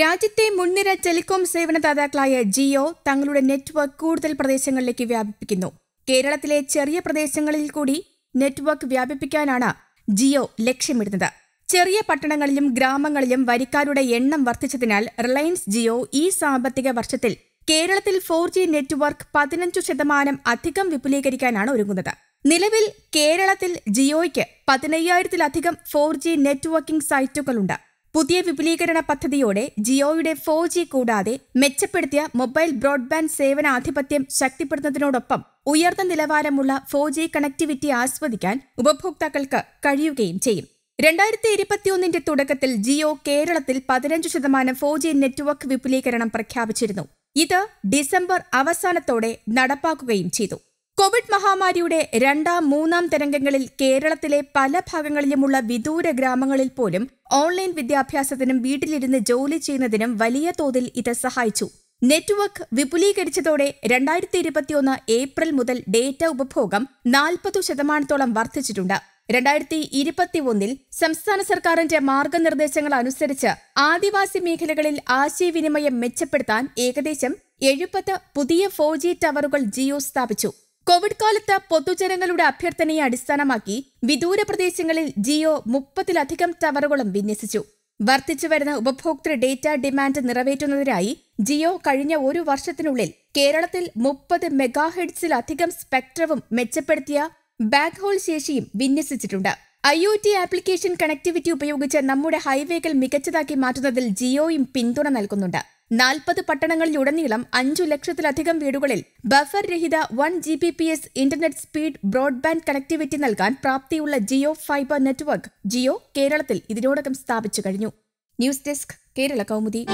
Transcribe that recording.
രാജ്യത്തെ മുൻനിര ടെലികോം സേവനദാതാക്കളായ ജിയോ തങ്ങളുടെ നെറ്റ്വർക്ക് കൂടുതൽ പ്രദേശങ്ങളിലേക്ക് വ്യാപിപ്പിക്കുന്നു കേരളത്തിലെ ചെറിയ പ്രദേശങ്ങളിൽ കൂടി നെറ്റ്വർക്ക് വ്യാപിപ്പിക്കാനാണ് ജിയോ ലക്ഷ്യമിടുന്നത് ചെറിയ പട്ടണങ്ങളിലും ഗ്രാമങ്ങളിലും വരിക്കാരുടെ എണ്ണം വർദ്ധിച്ചതിനാൽ റിലയൻസ് ജിയോ ഈ സാമ്പത്തിക വർഷത്തിൽ കേരളത്തിൽ ഫോർ ജി നെറ്റ്വർക്ക് പതിനഞ്ചു ശതമാനം അധികം വിപുലീകരിക്കാനാണ് ഒരുങ്ങുന്നത് നിലവിൽ കേരളത്തിൽ ജിയോയ്ക്ക് പതിനയ്യായിരത്തിലധികം ഫോർ ജി നെറ്റ്വർക്കിംഗ് സൈറ്റുകളുണ്ട് പുതിയ വിപുലീകരണ പദ്ധതിയോടെ ജിയോയുടെ ഫോർ ജി കൂടാതെ മെച്ചപ്പെടുത്തിയ മൊബൈൽ ബ്രോഡ്ബാൻഡ് സേവനാധിപത്യം ശക്തിപ്പെടുത്തുന്നതിനോടൊപ്പം ഉയർന്ന നിലവാരമുള്ള ഫോർ ജി കണക്ടിവിറ്റി ആസ്വദിക്കാൻ ഉപഭോക്താക്കൾക്ക് കഴിയുകയും ചെയ്യും രണ്ടായിരത്തി ഇരുപത്തിയൊന്നിന്റെ തുടക്കത്തിൽ ജിയോ കേരളത്തിൽ പതിനഞ്ച് ശതമാനം ഫോർ ജി നെറ്റ്വർക്ക് വിപുലീകരണം പ്രഖ്യാപിച്ചിരുന്നു ഇത് ഡിസംബർ അവസാനത്തോടെ നടപ്പാക്കുകയും ചെയ്തു കോവിഡ് മഹാമാരിയുടെ രണ്ടാം മൂന്നാം തരംഗങ്ങളിൽ കേരളത്തിലെ പല ഭാഗങ്ങളിലുമുള്ള വിദൂര ഗ്രാമങ്ങളിൽ പോലും ഓൺലൈൻ വിദ്യാഭ്യാസത്തിനും വീട്ടിലിരുന്ന് ജോലി ചെയ്യുന്നതിനും വലിയ തോതിൽ ഇത് സഹായിച്ചു നെറ്റ്വർക്ക് വിപുലീകരിച്ചതോടെ രണ്ടായിരത്തി ഇരുപത്തിയൊന്ന് ഏപ്രിൽ മുതൽ ഡേറ്റ ഉപഭോഗം നാൽപ്പത് ശതമാനത്തോളം വർദ്ധിച്ചിട്ടുണ്ട് രണ്ടായിരത്തി ഒന്നിൽ സംസ്ഥാന സർക്കാരിന്റെ മാർഗനിർദ്ദേശങ്ങൾ അനുസരിച്ച് ആദിവാസി മേഖലകളിൽ ആശയവിനിമയം മെച്ചപ്പെടുത്താൻ ഏകദേശം എഴുപത് പുതിയ ഫോർ ജി ടവറുകൾ ജിയോ സ്ഥാപിച്ചു കോവിഡ് കാലത്ത് പൊതുജനങ്ങളുടെ അഭ്യർത്ഥനയെ അടിസ്ഥാനമാക്കി വിദൂര പ്രദേശങ്ങളിൽ ജിയോ മുപ്പതിലധികം ടവറുകളും വിന്യസിച്ചു വർദ്ധിച്ചുവരുന്ന ഉപഭോക്തൃ ഡേറ്റ ഡിമാൻഡ് നിറവേറ്റുന്നതിനായി ജിയോ കഴിഞ്ഞ ഒരു വർഷത്തിനുള്ളിൽ കേരളത്തിൽ മുപ്പത് മെഗാഹെഡ്സിലധികം സ്പെക്ട്രവും മെച്ചപ്പെടുത്തിയ ബാക്ക്ഹോൾ ശേഷിയും വിന്യസിച്ചിട്ടുണ്ട് I O T application connectivity ഉപയോഗിച്ച് നമ്മുടെ ഹൈവേകൾ മികച്ചതാക്കി മാറ്റുന്നതിൽ ജിയോയും പിന്തുണ നൽകുന്നുണ്ട് നാൽപ്പത് പട്ടണങ്ങളിലുടനീളം അഞ്ചു ലക്ഷത്തിലധികം വീടുകളിൽ ബഫർ രഹിത one G B P S internet speed broadband connectivity നൽകാൻ പ്രാപ്തിയുള്ള ജിയോ ഫൈബർ നെറ്റ്വർക്ക് ജിയോ കേരളത്തിൽ ഇതിനോടകം സ്ഥാപിച്ചു കഴിഞ്ഞു ന്യൂസ് ഡെസ്ക് കേരള കൗമുദി